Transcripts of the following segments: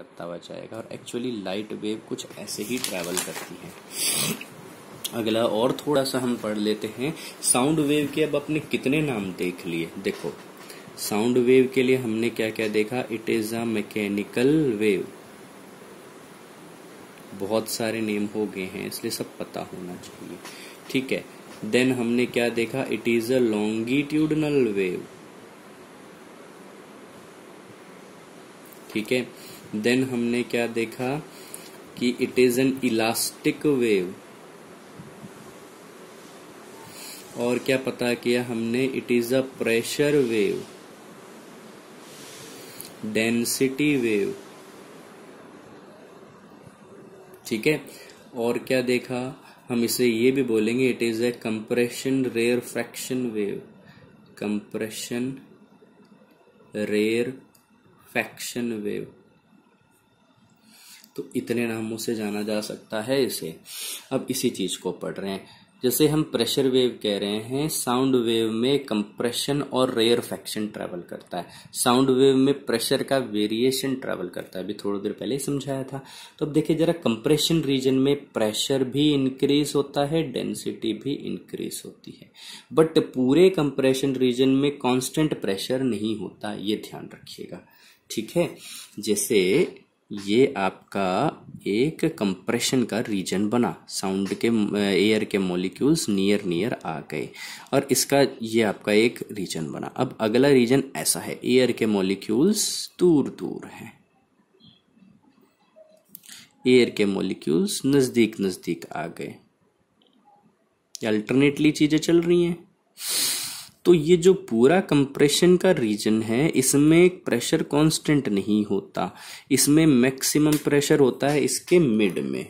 करता हुआ जाएगा और एक्चुअली लाइट वेव कुछ ऐसे ही ट्रेवल करती है अगला और थोड़ा सा हम पढ़ लेते हैं साउंड वेव के अब अपने कितने नाम देख लिए देखो साउंड वेव के लिए हमने क्या क्या देखा it is a mechanical wave बहुत सारे नेम हो गए हैं इसलिए सब पता होना चाहिए ठीक है देन हमने क्या देखा it is a longitudinal wave ठीक है देन हमने क्या देखा कि it is an elastic wave और क्या पता किया हमने it is a pressure wave density wave ठीक है और क्या देखा हम इसे ये भी बोलेंगे it is a compression rarefaction wave compression rarefaction wave तो इतने नामों से जाना जा सकता है इसे अब इसी चीज को पढ़ रहे हैं जैसे हम प्रेशर वेव कह रहे हैं साउंड वेव में कंप्रेशन और रेयर फैक्शन ट्रैवल करता है साउंड वेव में प्रेशर का वेरिएशन ट्रैवल करता है अभी थोड़ी देर पहले ही समझाया था तो अब देखिए जरा कंप्रेशन रीजन में प्रेशर भी इंक्रीज होता है डेंसिटी भी इंक्रीज होती है बट पूरे कंप्रेशन रीजन में कॉन्स्टेंट प्रेशर नहीं होता ये ध्यान रखिएगा ठीक है जैसे ये आपका एक कंप्रेशन का रीजन बना साउंड के एयर के मॉलिक्यूल्स नियर नियर आ गए और इसका ये आपका एक रीजन बना अब अगला रीजन ऐसा है एयर के मॉलिक्यूल्स दूर दूर हैं एयर के मॉलिक्यूल्स नज़दीक नज़दीक आ गए अल्टरनेटली चीज़ें चल रही हैं तो ये जो पूरा कंप्रेशन का रीजन है इसमें प्रेशर कांस्टेंट नहीं होता इसमें मैक्सिमम प्रेशर होता है इसके मिड में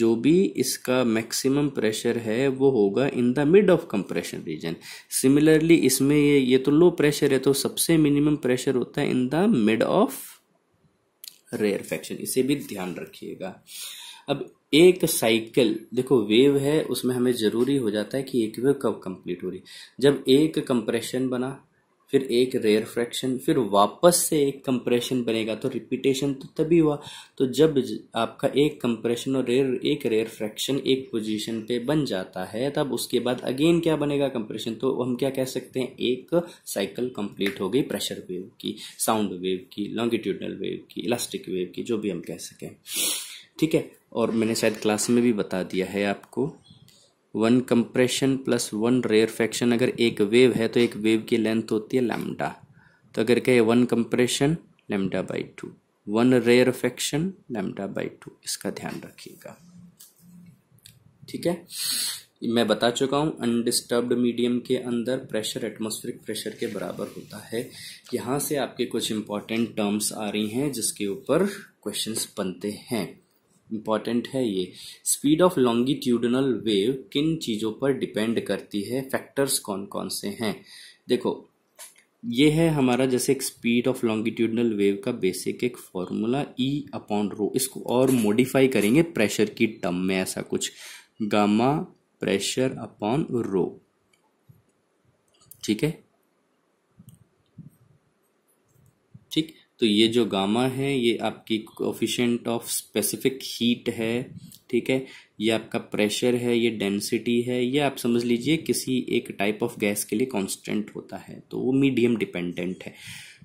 जो भी इसका मैक्सिमम प्रेशर है वो होगा in the mid of compression region similarly इसमें ये ये तो लो प्रेशर है तो सबसे मिनिमम प्रेशर होता है in the mid of rarefaction इसे भी ध्यान रखिएगा अब एक साइकिल देखो वेव है उसमें हमें ज़रूरी हो जाता है कि एक वेव कब कंप्लीट हो रही जब एक कंप्रेशन बना फिर एक रेयर फ्रैक्शन फिर वापस से एक कंप्रेशन बनेगा तो रिपीटेशन तो तभी हुआ तो जब आपका एक कंप्रेशन और रेयर एक रेयर फ्रैक्शन एक पोजीशन पे बन जाता है तब उसके बाद अगेन क्या बनेगा कंप्रेशन तो हम क्या कह सकते हैं एक साइकिल कंप्लीट हो गई प्रेशर वेव की साउंड वेव की लॉन्गिट्यूडनल वेव की इलास्टिक वेव की जो भी हम कह सकें ठीक है और मैंने शायद क्लास में भी बता दिया है आपको one compression plus one rarefaction अगर एक वेव है तो एक वेव की लेंथ होती है लैमडा तो अगर कहे one compression lambda by two one rarefaction lambda by two इसका ध्यान रखिएगा ठीक है मैं बता चुका हूँ अनडिस्टर्ब्ड मीडियम के अंदर प्रेशर एटमोस्फिर प्रेशर के बराबर होता है यहाँ से आपके कुछ इंपॉर्टेंट टर्म्स आ रही हैं जिसके ऊपर क्वेश्चंस बनते हैं इम्पॉर्टेंट है ये स्पीड ऑफ लॉन्गिट्यूडनल वेव किन चीज़ों पर डिपेंड करती है फैक्टर्स कौन कौन से हैं देखो ये है हमारा जैसे एक स्पीड ऑफ लॉन्गिट्यूडनल वेव का बेसिक एक फॉर्मूला ई अपॉन रो इसको और मॉडिफाई करेंगे प्रेशर की टर्म में ऐसा कुछ गामा प्रेशर अपॉन रो ठीक है ठीक तो ये जो गामा है ये आपकी कोफिशेंट ऑफ स्पेसिफिक हीट है ठीक है ये आपका प्रेशर है ये डेंसिटी है ये आप समझ लीजिए किसी एक टाइप ऑफ गैस के लिए कांस्टेंट होता है तो वो मीडियम डिपेंडेंट है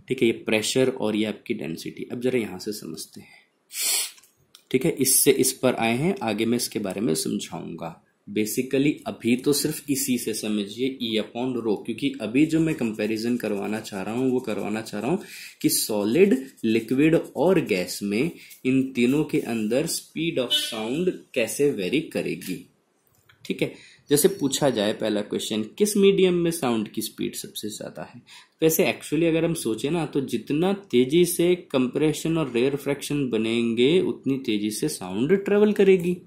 ठीक है ये प्रेशर और ये आपकी डेंसिटी अब जरा यहाँ से समझते हैं ठीक है इससे इस पर आए हैं आगे मैं इसके बारे में समझाऊंगा बेसिकली अभी तो सिर्फ इसी से समझिए ई अपॉन रो क्योंकि अभी जो मैं कंपैरिजन करवाना चाह रहा हूँ वो करवाना चाह रहा हूँ कि सॉलिड लिक्विड और गैस में इन तीनों के अंदर स्पीड ऑफ साउंड कैसे वेरी करेगी ठीक है जैसे पूछा जाए पहला क्वेश्चन किस मीडियम में साउंड की स्पीड सबसे ज़्यादा है वैसे तो एक्चुअली अगर हम सोचें ना तो जितना तेज़ी से कंप्रेशन और रेयर फ्रैक्शन बनेंगे उतनी तेज़ी से साउंड ट्रेवल करेगी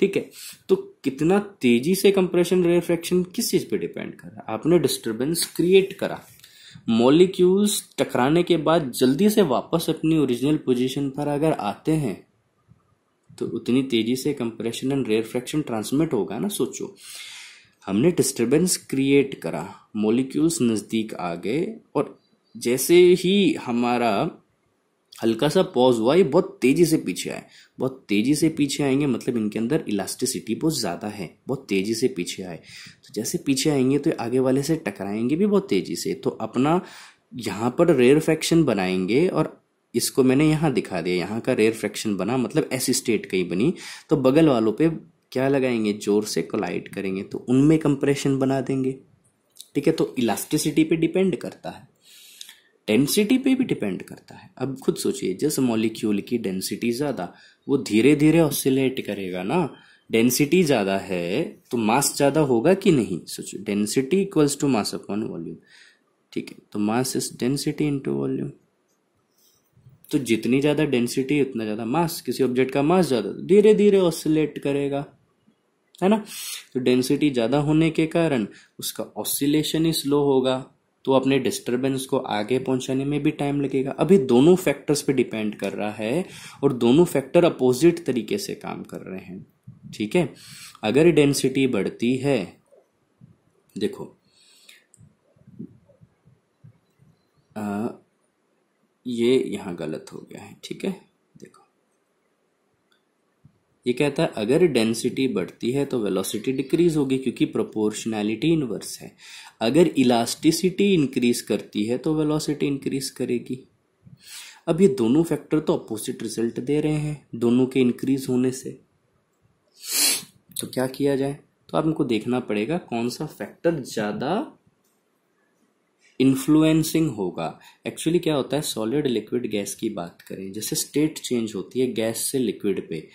ठीक है तो कितना तेजी से कंप्रेशन रेफ्रैक्शन किस चीज पे डिपेंड कर रहा है आपने डिस्टरबेंस क्रिएट करा मॉलिक्यूल्स टकराने के बाद जल्दी से वापस अपनी ओरिजिनल पोजीशन पर अगर आते हैं तो उतनी तेजी से कंप्रेशन एंड रेफ्रैक्शन ट्रांसमिट होगा ना सोचो हमने डिस्टरबेंस क्रिएट करा मॉलिक्यूल्स नज़दीक आ गए और जैसे ही हमारा हल्का सा पॉज हुआ ये बहुत तेजी से पीछे आए बहुत तेजी से पीछे आएंगे मतलब इनके अंदर इलास्टिसिटी बहुत ज़्यादा है बहुत तेजी से पीछे आए तो जैसे पीछे आएंगे तो आगे वाले से टकराएंगे भी बहुत तेजी से तो अपना यहाँ पर रेयर फ्रैक्शन बनाएंगे और इसको मैंने यहाँ दिखा दिया यहाँ का रेयर फ्रैक्शन बना मतलब ऐसी स्टेट कहीं बनी तो बगल वालों पे क्या लगाएंगे जोर से कोलाइड करेंगे तो उनमें कंप्रेशन बना देंगे ठीक है तो इलास्टिसिटी पे डिपेंड करता है डेंसिटी पे भी डिपेंड करता है अब खुद सोचिए जिस मॉलिक्यूल की डेंसिटी ज़्यादा वो धीरे धीरे ऑसिलेट करेगा ना डेंसिटी ज़्यादा है तो मास ज़्यादा होगा कि नहीं सोचिए density equals to mass upon volume ठीक है तो mass is density into volume तो जितनी ज़्यादा डेंसिटी उतना ज़्यादा मास किसी ऑब्जेक्ट का मास ज़्यादा धीरे धीरे ऑसिलेट करेगा है ना तो डेंसिटी ज़्यादा होने के कारण उसका ऑसिलेशन ही स्लो होगा तो अपने डिस्टरबेंस को आगे पहुंचाने में भी टाइम लगेगा अभी दोनों फैक्टर्स पे डिपेंड कर रहा है और दोनों फैक्टर अपोजिट तरीके से काम कर रहे हैं ठीक है अगर डेंसिटी बढ़ती है देखो आ, ये यहाँ गलत हो गया है ठीक है ये कहता है अगर डेंसिटी बढ़ती है तो वेलोसिटी डिक्रीज होगी क्योंकि प्रोपोर्शनैलिटी इनवर्स है अगर इलास्टिसिटी इंक्रीज करती है तो वेलोसिटी इंक्रीज करेगी अब ये दोनों फैक्टर तो अपोजिट रिजल्ट दे रहे हैं दोनों के इंक्रीज होने से तो क्या किया जाए तो आप देखना पड़ेगा कौन सा फैक्टर ज़्यादा इन्फ्लुएंसिंग होगा एक्चुअली क्या होता है सॉलिड लिक्विड गैस की बात करें जैसे स्टेट चेंज होती है गैस से लिक्विड पे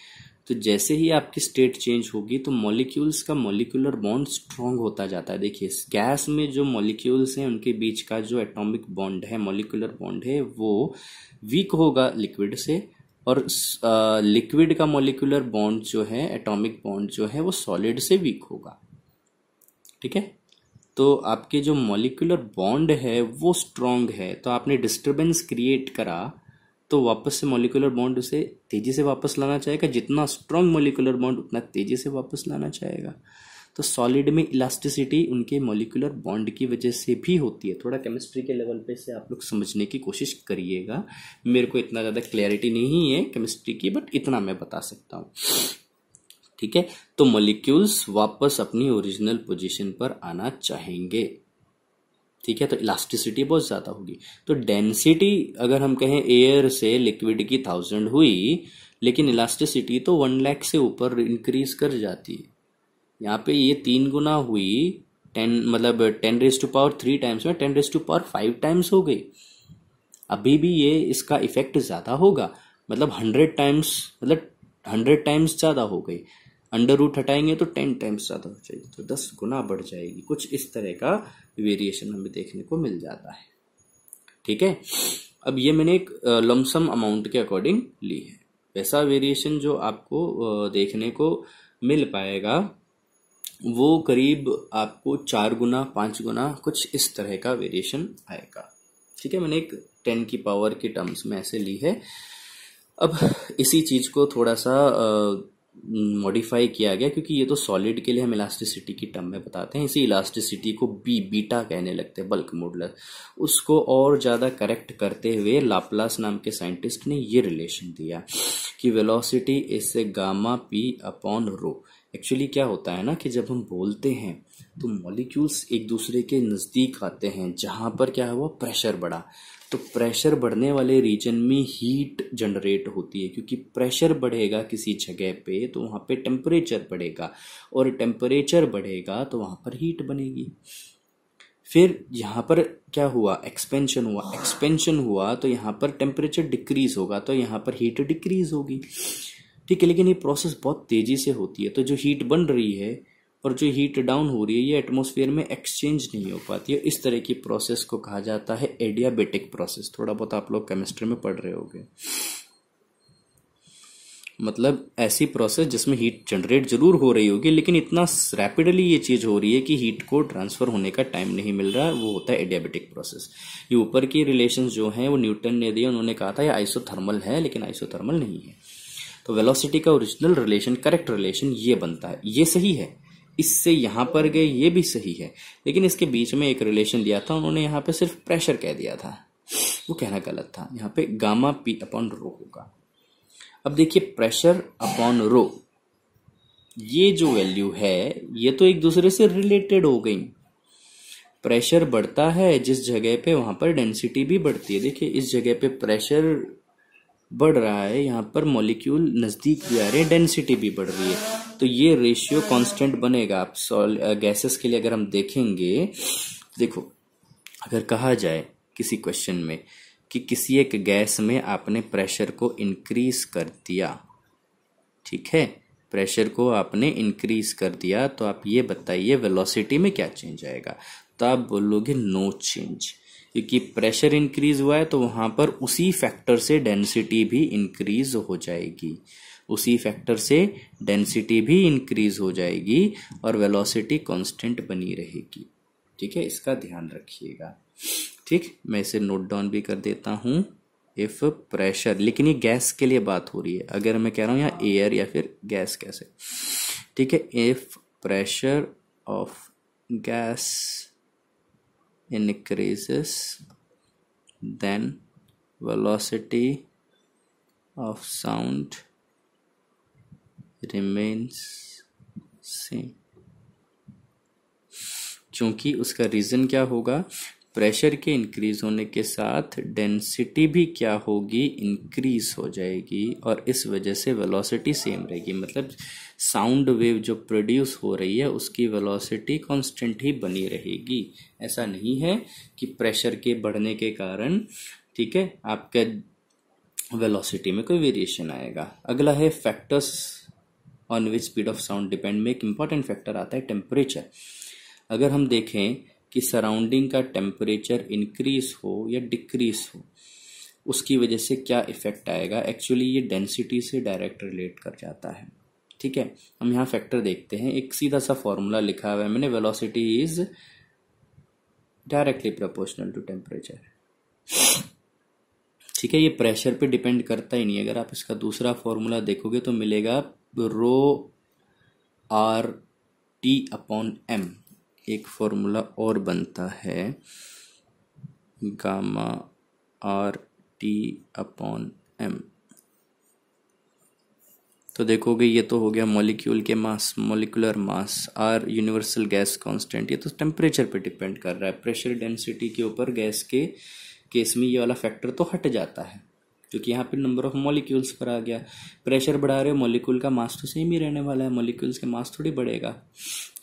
तो जैसे ही आपकी स्टेट चेंज होगी तो मॉलिक्यूल्स का मॉलिक्यूलर बॉन्ड स्ट्रांग होता जाता है देखिए गैस में जो मॉलिक्यूल्स हैं उनके बीच का जो एटॉमिक बॉन्ड है मॉलिक्यूलर बॉन्ड है वो वीक होगा लिक्विड से और लिक्विड uh, का मॉलिक्यूलर बॉन्ड जो है एटॉमिक बॉन्ड जो है वो सॉलिड से वीक होगा ठीक है तो आपके जो मॉलिक्यूलर बॉन्ड है वो स्ट्रांग है तो आपने डिस्टरबेंस क्रिएट करा तो वापस से मोलिकुलर बॉन्ड उसे तेज़ी से वापस लाना चाहेगा जितना स्ट्रॉन्ग मोलिकुलर बॉन्ड उतना तेज़ी से वापस लाना चाहेगा तो सॉलिड में इलास्टिसिटी उनके मोलिकुलर बॉन्ड की वजह से भी होती है थोड़ा केमिस्ट्री के लेवल पे से आप लोग समझने की कोशिश करिएगा मेरे को इतना ज़्यादा क्लैरिटी नहीं है केमिस्ट्री की बट इतना मैं बता सकता हूँ ठीक है तो मोलिक्यूल्स वापस अपनी ओरिजिनल पोजीशन पर आना चाहेंगे ठीक है तो इलास्टिसिटी बहुत ज़्यादा होगी तो डेंसिटी अगर हम कहें एयर से लिक्विड की थाउजेंड हुई लेकिन इलास्टिसिटी तो वन लैख से ऊपर इंक्रीज कर जाती है यहाँ पे ये तीन गुना हुई टेन मतलब ten raise to power three times में ten raise to power five times हो गई अभी भी ये इसका इफेक्ट ज़्यादा होगा मतलब हंड्रेड टाइम्स मतलब हंड्रेड टाइम्स ज़्यादा हो गई अंडर रूट हटाएंगे तो टेन टाइम्स ज़्यादा हो जाएगी तो दस गुना बढ़ जाएगी कुछ इस तरह का वेरिएशन हमें देखने को मिल जाता है ठीक है अब ये मैंने एक लमसम अमाउंट के अकॉर्डिंग ली है वैसा वेरिएशन जो आपको देखने को मिल पाएगा वो करीब आपको चार गुना पाँच गुना कुछ इस तरह का वेरिएशन आएगा ठीक है मैंने एक टेन की पावर के टर्म्स में ऐसे ली है अब इसी चीज़ को थोड़ा सा मॉडिफाई किया गया क्योंकि ये तो सॉलिड के लिए हम इलास्टिसिटी की टर्म में बताते हैं इसी इलास्टिसिटी को बी बीटा कहने लगते हैं बल्क मॉडलर उसको और ज़्यादा करेक्ट करते हुए लाप्लास नाम के साइंटिस्ट ने ये रिलेशन दिया कि वेलोसिटी इससे gamma P upon rho actually क्या होता है ना कि जब हम बोलते हैं तो मॉलिक्यूल्स एक दूसरे के नज़दीक आते हैं जहाँ पर क्या हुआ प्रेशर बढ़ा तो प्रेशर बढ़ने वाले रीजन में हीट जनरेट होती है क्योंकि प्रेशर बढ़ेगा किसी जगह पे तो वहाँ पे टेम्परेचर बढ़ेगा और टेम्परेचर बढ़ेगा तो वहाँ पर हीट बनेगी फिर यहाँ पर क्या हुआ एक्सपेंशन हुआ एक्सपेंशन हुआ तो यहाँ पर टेम्परेचर डिक्रीज होगा तो यहाँ पर हीट डिक्रीज होगी ठीक है लेकिन ये प्रोसेस बहुत तेज़ी से होती है तो जो हीट बन रही है और जो हीट डाउन हो रही है ये एटमोसफेयर में एक्सचेंज नहीं हो पाती है इस तरह की प्रोसेस को कहा जाता है एडियाबेटिक प्रोसेस थोड़ा बहुत आप लोग केमिस्ट्री में पढ़ रहे हो मतलब ऐसी प्रोसेस जिसमें हीट जनरेट जरूर हो रही होगी लेकिन इतना रैपिडली ये चीज़ हो रही है कि हीट को ट्रांसफ़र होने का टाइम नहीं मिल रहा वो होता है एडियाबेटिक प्रोसेस ये ऊपर की रिलेशन जो हैं वो न्यूटन ने दिए उन्होंने कहा था ये आइसोथर्मल है लेकिन आइसोथर्मल नहीं है तो वेलोसिटी का ओरिजिनल रिलेशन करेक्ट रिलेशन ये बनता है ये सही है इससे यहाँ पर गए ये भी सही है लेकिन इसके बीच में एक रिलेशन दिया था उन्होंने यहाँ पे सिर्फ प्रेशर कह दिया था वो कहना गलत था यहाँ पे गामा पी अपॉन रो होगा अब देखिए प्रेशर अपॉन रो ये जो वैल्यू है ये तो एक दूसरे से रिलेटेड हो गई प्रेशर बढ़ता है जिस जगह पे वहां पर डेंसिटी भी बढ़ती है देखिए इस जगह पे प्रेशर बढ़ रहा है यहाँ पर मॉलिक्यूल नज़दीक भी आ रहे हैं डेंसिटी भी बढ़ रही है तो ये रेशियो कांस्टेंट बनेगा आप सॉल गैसेस के लिए अगर हम देखेंगे देखो अगर कहा जाए किसी क्वेश्चन में कि किसी एक गैस में आपने प्रेशर को इंक्रीज कर दिया ठीक है प्रेशर को आपने इंक्रीज कर दिया तो आप ये बताइए वेलोसिटी में क्या चेंज आएगा तो आप बोलोगे नो चेंज क्योंकि प्रेशर इंक्रीज हुआ है तो वहाँ पर उसी फैक्टर से डेंसिटी भी इंक्रीज हो जाएगी उसी फैक्टर से डेंसिटी भी इंक्रीज हो जाएगी और वेलोसिटी कांस्टेंट बनी रहेगी ठीक है इसका ध्यान रखिएगा ठीक मैं इसे नोट डाउन भी कर देता हूँ इफ प्रेशर लेकिन ये गैस के लिए बात हो रही है अगर मैं कह रहा हूँ यहाँ एयर या फिर गैस कैसे ठीक है if pressure of gas increases then velocity of sound remains same क्योंकि उसका रीज़न क्या होगा प्रेशर के इंक्रीज होने के साथ डेंसिटी भी क्या होगी इंक्रीज हो जाएगी और इस वजह से वेलोसिटी सेम रहेगी मतलब साउंड वेव जो प्रोड्यूस हो रही है उसकी वेलोसिटी कांस्टेंट ही बनी रहेगी ऐसा नहीं है कि प्रेशर के बढ़ने के कारण ठीक है आपके वेलोसिटी में कोई वेरिएशन आएगा अगला है factors on which speed of sound depend में एक इम्पॉर्टेंट फैक्टर आता है टेम्परेचर अगर हम देखें कि सराउंडिंग का टेम्परेचर इंक्रीज हो या डिक्रीज हो उसकी वजह से क्या इफ़ेक्ट आएगा एक्चुअली ये डेंसिटी से डायरेक्ट रिलेट कर जाता है ठीक है हम यहाँ फैक्टर देखते हैं एक सीधा सा फॉर्मूला लिखा हुआ है मैंने velocity is directly proportional to temperature ठीक है ये प्रेशर पे डिपेंड करता ही नहीं अगर आप इसका दूसरा फॉर्मूला देखोगे तो मिलेगा rho R T upon M एक फॉर्मूला और बनता है gamma R T upon M तो देखोगे ये तो हो गया मॉलिक्यूल के mass molecular mass R universal gas constant ये तो टेम्परेचर पे डिपेंड कर रहा है प्रेशर डेंसिटी के ऊपर गैस के केस में ये वाला फैक्टर तो हट जाता है क्योंकि यहाँ पे नंबर ऑफ मॉलिक्यूल्स पर आ गया प्रेशर बढ़ा रहे हो मॉलिक्यूल का मास तो सेम ही रहने वाला है मॉलिक्यूल्स के मास थोड़ी बढ़ेगा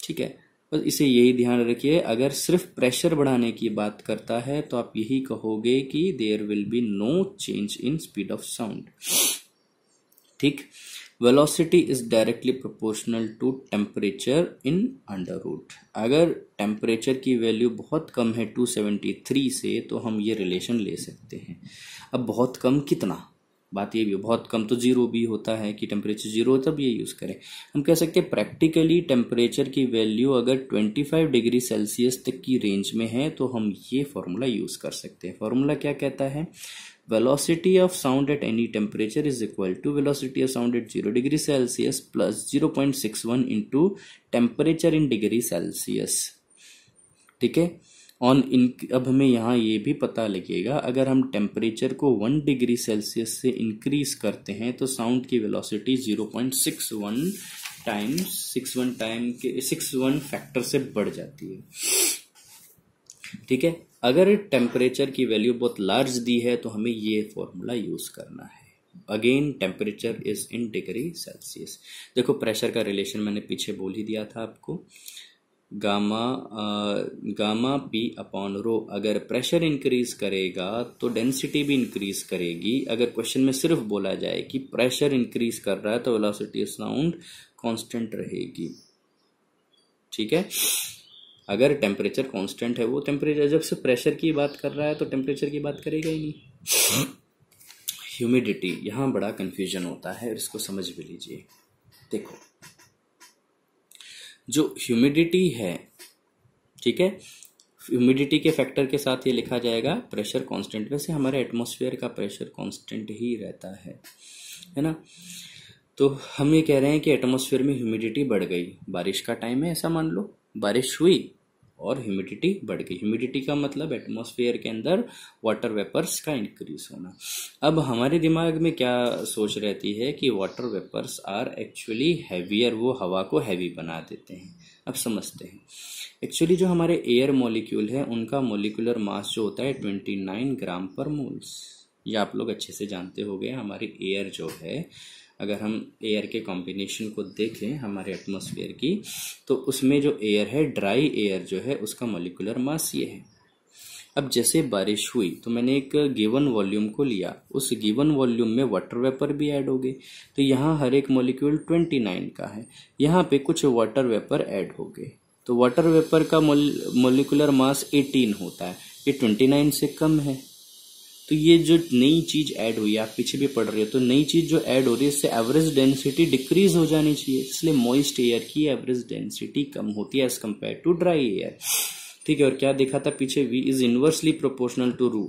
ठीक है बस इसे यही ध्यान रखिए अगर सिर्फ प्रेशर बढ़ाने की बात करता है तो आप यही कहोगे कि there will be no change in speed of sound ठीक velocity is directly proportional to temperature in under root अगर टेम्परेचर की वैल्यू बहुत कम है 273 से तो हम ये रिलेशन ले सकते हैं अब बहुत कम कितना बात ये भी हो बहुत कम तो जीरो भी होता है कि टेम्परेचर जीरो हो तब ये यूज़ करें हम कह सकते हैं प्रैक्टिकली टेम्परेचर की वैल्यू अगर 25 डिग्री सेल्सियस तक की रेंज में है तो हम ये फॉर्मूला यूज़ कर सकते हैं फॉर्मूला क्या कहता है velocity of sound at any temperature is equal to velocity of sound at zero degree Celsius plus zero point six one into temperature in degree Celsius ठीक है ऑन इन अब हमें यहाँ ये भी पता लगेगा अगर हम टेम्परेचर को वन डिग्री सेल्सियस से इंक्रीज करते हैं तो साउंड की velocity zero point six one time six one time के सिक्स वन फैक्टर से बढ़ जाती है ठीक है अगर टेम्परेचर की वैल्यू बहुत लार्ज दी है तो हमें ये फॉर्मूला यूज़ करना है again temperature is in degree Celsius देखो प्रेशर का रिलेशन मैंने पीछे बोल ही दिया था आपको gamma gamma P upon rho अगर प्रेशर इंक्रीज करेगा तो डेंसिटी भी इंक्रीज करेगी अगर क्वेश्चन में सिर्फ बोला जाए कि प्रेशर इंक्रीज कर रहा है तो वेलोसिटी साउंड कांस्टेंट रहेगी ठीक है अगर टेम्परेचर कांस्टेंट है वो टेम्परेचर जब से प्रेशर की बात कर रहा है तो टेम्परेचर की बात करेगा ही नहीं ह्यूमिडिटी यहाँ बड़ा कन्फ्यूजन होता है इसको समझ भी लीजिए देखो जो ह्यूमिडिटी है ठीक है ह्यूमिडिटी के फैक्टर के साथ ये लिखा जाएगा प्रेशर कांस्टेंट वैसे हमारे एटमॉस्फेयर का प्रेशर कांस्टेंट ही रहता है है ना तो हम ये कह रहे हैं कि एटमॉस्फेयर में ह्यूमिडिटी बढ़ गई बारिश का टाइम है ऐसा मान लो बारिश हुई और ह्यूमिडिटी बढ़ गई ह्यूमिडिटी का मतलब एटमॉस्फेयर के अंदर वाटर वेपर्स का इंक्रीज होना अब हमारे दिमाग में क्या सोच रहती है कि water vapours are actually heavier वो हवा को हैवी बना देते हैं अब समझते हैं एक्चुअली जो हमारे एयर मॉलिक्यूल है उनका मोलिकुलर मास जो होता है ट्वेंटी नाइन ग्राम पर मोल्स ये आप लोग अच्छे से जानते हो गए हमारी एयर जो है अगर हम एयर के कॉम्बिनेशन को देखें हमारे एटमोसफियर की तो उसमें जो एयर है ड्राई एयर जो है उसका मोलिकुलर मास ये है अब जैसे बारिश हुई तो मैंने एक गिवन वॉल्यूम को लिया उस गिवन वॉल्यूम में वाटर वेपर भी ऐड हो गए तो यहाँ हर एक ट्वेंटी नाइन का है यहाँ पे कुछ वाटर वेपर ऐड हो गए तो वाटर वेपर का मोलिकुलर मास एटीन होता है ये ट्वेंटी नाइन से कम है तो ये जो नई चीज ऐड हुई आप पीछे भी पढ़ रहे हो तो नई चीज जो ऐड हो रही है इससे एवरेज डेंसिटी डिक्रीज हो जानी चाहिए इसलिए मॉइस्ट एयर की एवरेज डेंसिटी कम होती है as compare to dry air ठीक है और क्या देखा था पीछे V is inversely proportional to rho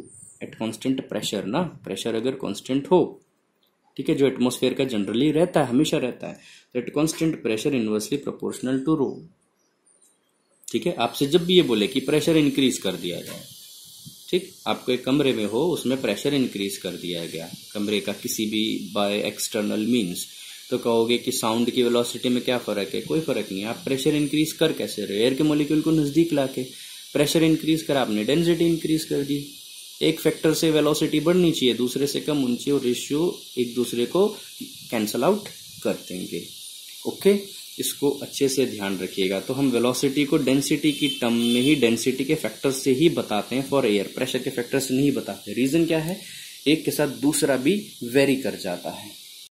at constant pressure ना प्रेशर अगर कॉन्स्टेंट हो ठीक है जो एटमोसफेयर का जनरली रहता है हमेशा रहता है तो at constant pressure inversely proportional to rho ठीक है आपसे जब भी ये बोले कि प्रेशर इंक्रीज कर दिया जाए ठीक आपके कमरे में हो उसमें प्रेशर इंक्रीज कर दिया गया कमरे का किसी भी बाय एक्सटर्नल मीन्स तो कहोगे कि साउंड की वेलोसिटी में क्या फ़र्क है कोई फ़र्क नहीं आप प्रेशर इंक्रीज कर कैसे रहे एयर के मोलिक्यूल को नज़दीक लाके प्रेशर इंक्रीज कर आपने डेंसिटी इंक्रीज कर दी एक फैक्टर से वेलोसिटी बढ़नी चाहिए दूसरे से कम होनी चाहिए और रेशियो एक दूसरे को कैंसल आउट कर देंगे ओके इसको अच्छे से ध्यान रखिएगा तो हम वेलोसिटी को डेंसिटी की टर्म में ही डेंसिटी के फैक्टर से ही बताते हैं फॉर एयर प्रेशर के फैक्टर से नहीं बताते रीजन क्या है एक के साथ दूसरा भी वेरी कर जाता है